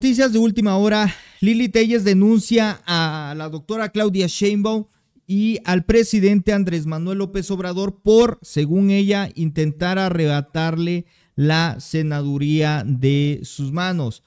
Noticias de última hora. Lili Telles denuncia a la doctora Claudia Sheinbaum y al presidente Andrés Manuel López Obrador por, según ella, intentar arrebatarle la senaduría de sus manos.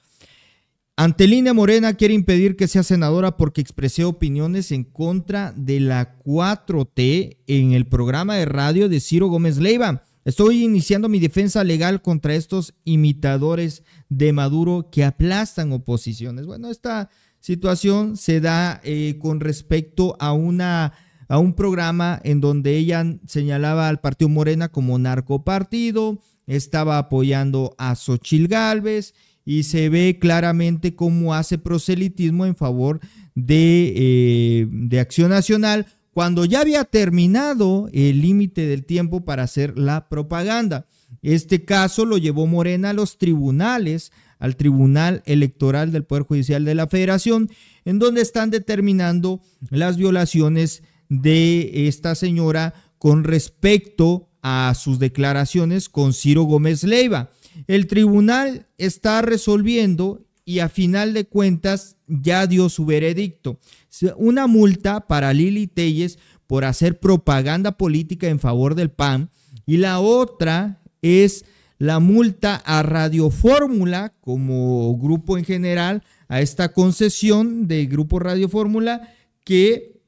Antelina Morena quiere impedir que sea senadora porque expresé opiniones en contra de la 4T en el programa de radio de Ciro Gómez Leiva. Estoy iniciando mi defensa legal contra estos imitadores de Maduro que aplastan oposiciones. Bueno, esta situación se da eh, con respecto a una a un programa en donde ella señalaba al partido Morena como narcopartido, estaba apoyando a Xochil Gálvez y se ve claramente cómo hace proselitismo en favor de, eh, de Acción Nacional cuando ya había terminado el límite del tiempo para hacer la propaganda. Este caso lo llevó Morena a los tribunales, al Tribunal Electoral del Poder Judicial de la Federación, en donde están determinando las violaciones de esta señora con respecto a sus declaraciones con Ciro Gómez Leiva. El tribunal está resolviendo y a final de cuentas ya dio su veredicto. Una multa para Lili Telles por hacer propaganda política en favor del PAN y la otra es la multa a Radio Fórmula como grupo en general, a esta concesión de Grupo Radio Fórmula que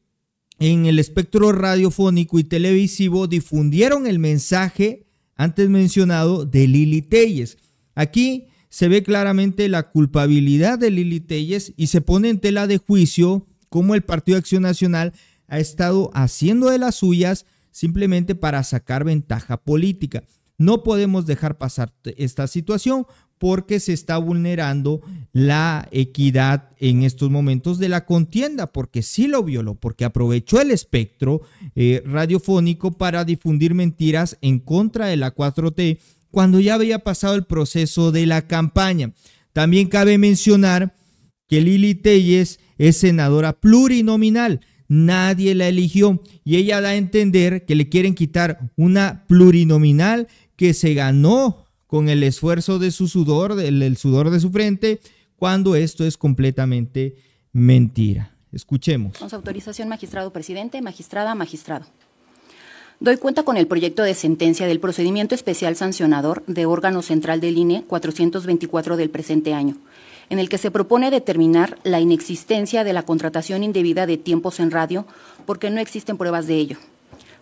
en el espectro radiofónico y televisivo difundieron el mensaje antes mencionado de Lili Telles. Aquí se ve claramente la culpabilidad de Lili Telles y se pone en tela de juicio cómo el Partido Acción Nacional ha estado haciendo de las suyas simplemente para sacar ventaja política. No podemos dejar pasar esta situación porque se está vulnerando la equidad en estos momentos de la contienda, porque sí lo violó, porque aprovechó el espectro eh, radiofónico para difundir mentiras en contra de la 4T cuando ya había pasado el proceso de la campaña. También cabe mencionar que Lili Telles es senadora plurinominal. Nadie la eligió y ella da a entender que le quieren quitar una plurinominal que se ganó con el esfuerzo de su sudor, del, sudor de su frente, cuando esto es completamente mentira. Escuchemos. Con su autorización, magistrado presidente, magistrada, magistrado doy cuenta con el proyecto de sentencia del procedimiento especial sancionador de órgano central del e INE 424 del presente año, en el que se propone determinar la inexistencia de la contratación indebida de tiempos en radio porque no existen pruebas de ello.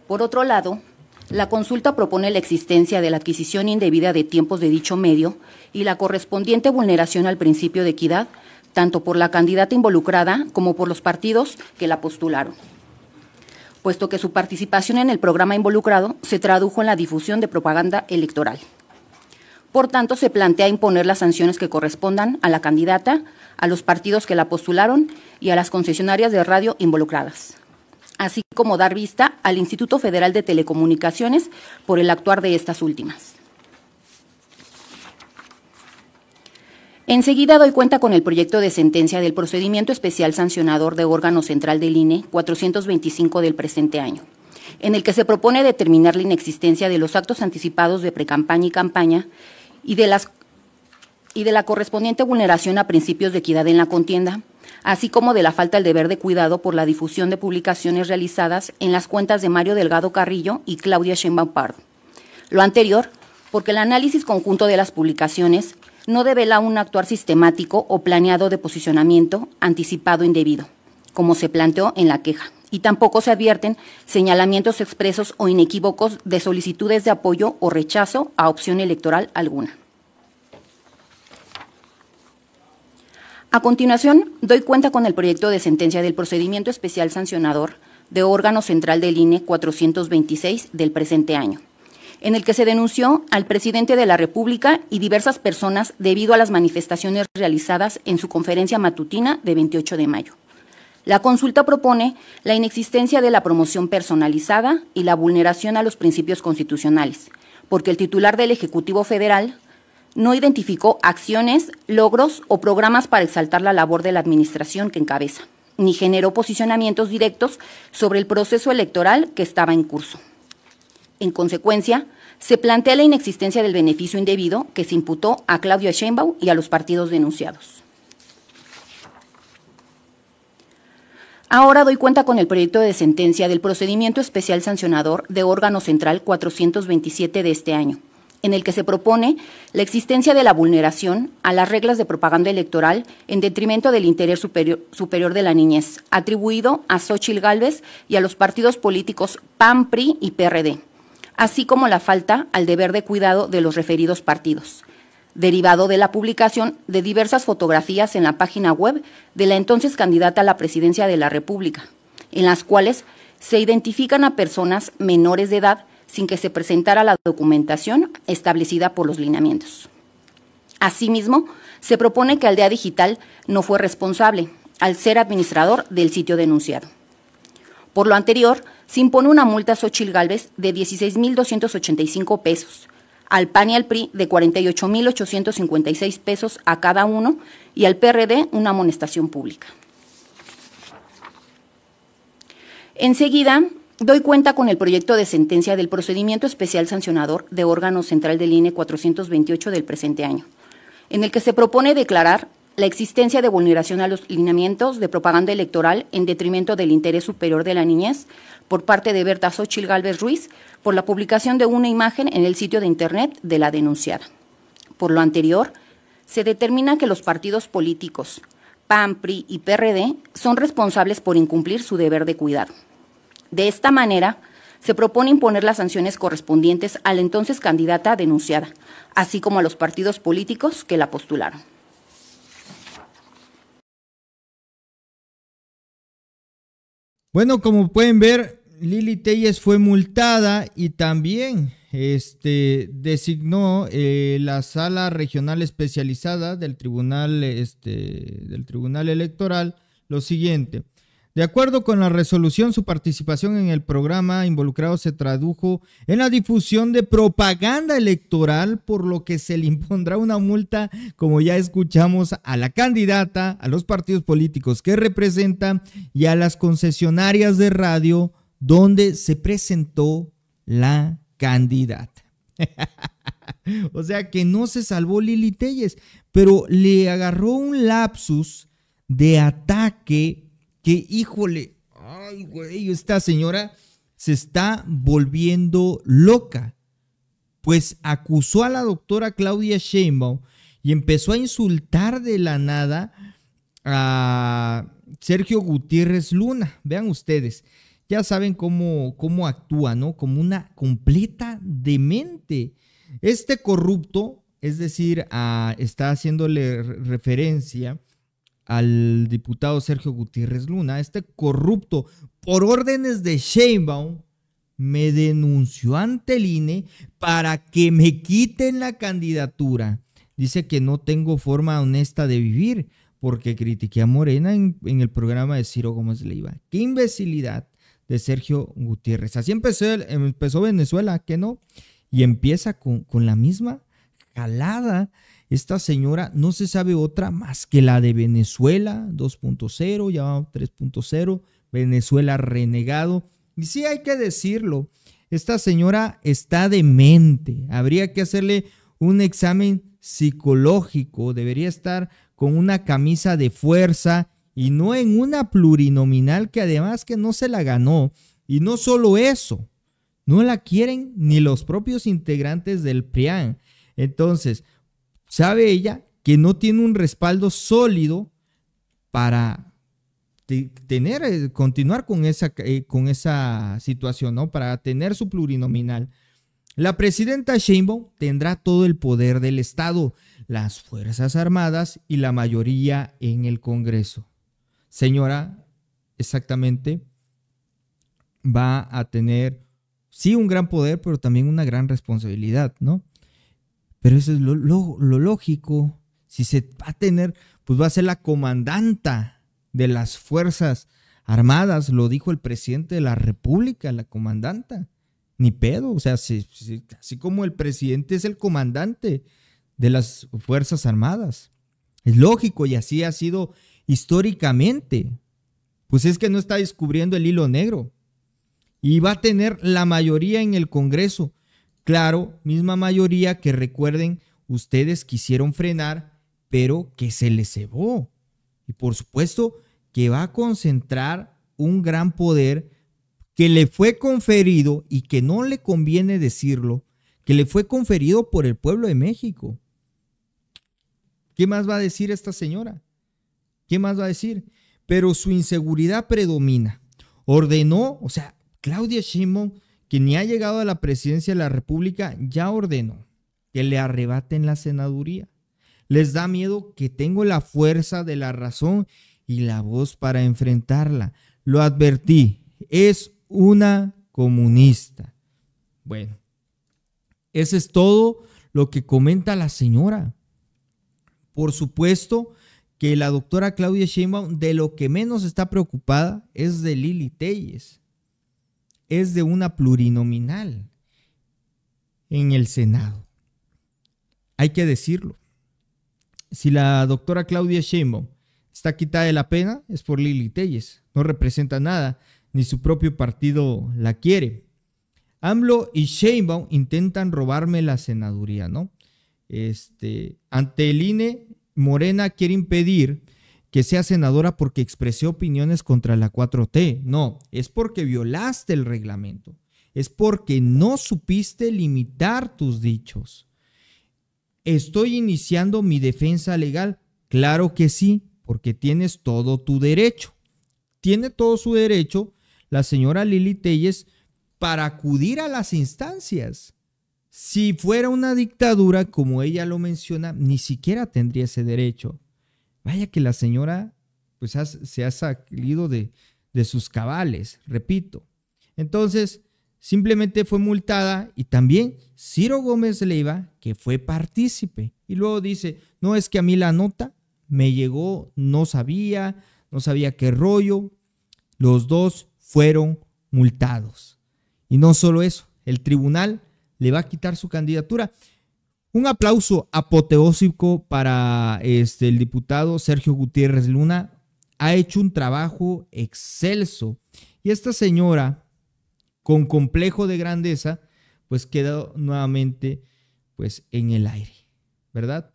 Por otro lado, la consulta propone la existencia de la adquisición indebida de tiempos de dicho medio y la correspondiente vulneración al principio de equidad, tanto por la candidata involucrada como por los partidos que la postularon puesto que su participación en el programa involucrado se tradujo en la difusión de propaganda electoral. Por tanto, se plantea imponer las sanciones que correspondan a la candidata, a los partidos que la postularon y a las concesionarias de radio involucradas, así como dar vista al Instituto Federal de Telecomunicaciones por el actuar de estas últimas. Enseguida doy cuenta con el proyecto de sentencia del procedimiento especial sancionador de órgano central del e, INE 425 del presente año, en el que se propone determinar la inexistencia de los actos anticipados de precampaña y campaña y de, y de la correspondiente vulneración a principios de equidad en la contienda, así como de la falta del deber de cuidado por la difusión de publicaciones realizadas en las cuentas de Mario Delgado Carrillo y Claudia Sheinbaum Lo anterior, porque el análisis conjunto de las publicaciones no devela un actuar sistemático o planeado de posicionamiento anticipado indebido, como se planteó en la queja, y tampoco se advierten señalamientos expresos o inequívocos de solicitudes de apoyo o rechazo a opción electoral alguna. A continuación, doy cuenta con el proyecto de sentencia del procedimiento especial sancionador de órgano central del e INE 426 del presente año en el que se denunció al presidente de la República y diversas personas debido a las manifestaciones realizadas en su conferencia matutina de 28 de mayo. La consulta propone la inexistencia de la promoción personalizada y la vulneración a los principios constitucionales, porque el titular del Ejecutivo Federal no identificó acciones, logros o programas para exaltar la labor de la administración que encabeza, ni generó posicionamientos directos sobre el proceso electoral que estaba en curso. En consecuencia, se plantea la inexistencia del beneficio indebido que se imputó a Claudio Sheinbaum y a los partidos denunciados. Ahora doy cuenta con el proyecto de sentencia del procedimiento especial sancionador de órgano central 427 de este año, en el que se propone la existencia de la vulneración a las reglas de propaganda electoral en detrimento del interés superior, de la niñez, atribuido a Xochil Gálvez y a los partidos políticos PAN, PRI y PRD así como la falta al deber de cuidado de los referidos partidos, derivado de la publicación de diversas fotografías en la página web de la entonces candidata a la presidencia de la República, en las cuales se identifican a personas menores de edad sin que se presentara la documentación establecida por los lineamientos. Asimismo, se propone que Aldea Digital no fue responsable al ser administrador del sitio denunciado. Por lo anterior, se impone una multa a Xochil Galvez de 16.285 pesos, al PAN y al PRI de 48.856 pesos a cada uno y al PRD una amonestación pública. Enseguida, doy cuenta con el proyecto de sentencia del procedimiento especial sancionador de órgano central del e INE 428 del presente año, en el que se propone declarar la existencia de vulneración a los lineamientos de propaganda electoral en detrimento del interés superior de la niñez por parte de Berta Xochil Gálvez Ruiz por la publicación de una imagen en el sitio de Internet de la denunciada. Por lo anterior, se determina que los partidos políticos PAN, PRI y PRD son responsables por incumplir su deber de cuidado. De esta manera, se propone imponer las sanciones correspondientes a la entonces candidata denunciada, así como a los partidos políticos que la postularon. Bueno, como pueden ver, Lili Telles fue multada y también este, designó eh, la sala regional especializada del Tribunal, este, del tribunal Electoral lo siguiente. De acuerdo con la resolución, su participación en el programa involucrado se tradujo en la difusión de propaganda electoral, por lo que se le impondrá una multa, como ya escuchamos, a la candidata, a los partidos políticos que representa y a las concesionarias de radio donde se presentó la candidata. o sea que no se salvó Lili Telles, pero le agarró un lapsus de ataque que híjole, ay, güey, esta señora se está volviendo loca, pues acusó a la doctora Claudia Sheinbaum y empezó a insultar de la nada a Sergio Gutiérrez Luna. Vean ustedes, ya saben cómo, cómo actúa, ¿no? Como una completa demente. Este corrupto, es decir, está haciéndole referencia al diputado Sergio Gutiérrez Luna, este corrupto, por órdenes de Sheinbaum, me denunció ante el INE para que me quiten la candidatura. Dice que no tengo forma honesta de vivir porque critiqué a Morena en, el programa de Ciro Gómez Leiva. ¡Qué imbecilidad de Sergio Gutiérrez! Así empezó, Venezuela, que no? Y empieza con, con la misma jalada esta señora no se sabe otra más que la de Venezuela 2.0, ya 3.0, Venezuela renegado. Y sí hay que decirlo, esta señora está demente, habría que hacerle un examen psicológico, debería estar con una camisa de fuerza y no en una plurinominal que además que no se la ganó. Y no solo eso, no la quieren ni los propios integrantes del PRIAN. Entonces, sabe ella que no tiene un respaldo sólido para tener, eh, continuar con esa, eh, con esa situación, ¿no? Para tener su plurinominal. La presidenta Sheinbaum tendrá todo el poder del Estado, las Fuerzas Armadas y la mayoría en el Congreso. Señora, exactamente, va a tener, sí, un gran poder, pero también una gran responsabilidad, ¿no? Pero eso es lo, lógico. Si se va a tener, pues va a ser la comandanta de las Fuerzas Armadas, lo dijo el presidente de la República, la comandanta. Ni pedo, o sea, así como el presidente es el comandante de las Fuerzas Armadas. Es lógico y así ha sido históricamente. Pues es que no está descubriendo el hilo negro. Y va a tener la mayoría en el Congreso. Claro, misma mayoría que recuerden, ustedes quisieron frenar, pero que se le cebó. Y por supuesto que va a concentrar un gran poder que le fue conferido y que no le conviene decirlo, que le fue conferido por el pueblo de México. ¿Qué más va a decir esta señora? ¿Qué más va a decir? Pero su inseguridad predomina. Ordenó, o sea, Claudia Shimon quien ni ha llegado a la presidencia de la República, ya ordenó que le arrebaten la senaduría. Les da miedo que tengo la fuerza de la razón y la voz para enfrentarla. Lo advertí, es una comunista. Bueno, ese es todo lo que comenta la señora. Por supuesto que la doctora Claudia Sheinbaum de lo que menos está preocupada es de Lili Telles es de una plurinominal en el Senado. Hay que decirlo. Si la doctora Claudia Sheinbaum está quitada de la pena, es por Lili Telles. No representa nada, ni su propio partido la quiere. AMLO y Sheinbaum intentan robarme la senaduría, ¿no? Este, ante el INE, Morena quiere impedir que sea senadora porque expresé opiniones contra la 4T. No, es porque violaste el reglamento. Es porque no supiste limitar tus dichos. ¿Estoy iniciando mi defensa legal? Claro que sí, porque tienes todo tu derecho. Tiene todo su derecho la señora Lili Telles para acudir a las instancias. Si fuera una dictadura, como ella lo menciona, ni siquiera tendría ese derecho. Vaya que la señora pues se ha salido de, de sus cabales, repito. Entonces, simplemente fue multada y también Ciro Gómez Leiva, que fue partícipe. Y luego dice, no es que a mí la nota me llegó, no sabía, no sabía qué rollo. Los dos fueron multados. Y no solo eso, el tribunal le va a quitar su candidatura. Un aplauso apoteósico para este, el diputado Sergio Gutiérrez Luna. Ha hecho un trabajo excelso. Y esta señora, con complejo de grandeza, pues quedó nuevamente pues, en el aire, ¿verdad?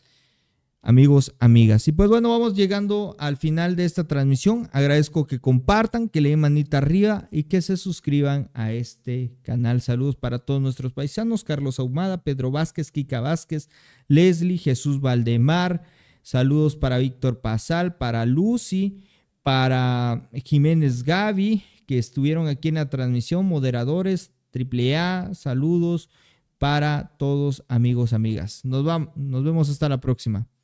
amigos, amigas. Y pues bueno, vamos llegando al final de esta transmisión. Agradezco que compartan, que le den manita arriba y que se suscriban a este canal. Saludos para todos nuestros paisanos, Carlos Ahumada, Pedro Vázquez, Kika Vázquez, Leslie, Jesús Valdemar. Saludos para Víctor Pasal, para Lucy, para Jiménez Gaby, que estuvieron aquí en la transmisión, moderadores, AAA, saludos para todos amigos, amigas. Nos, nos vemos hasta la próxima.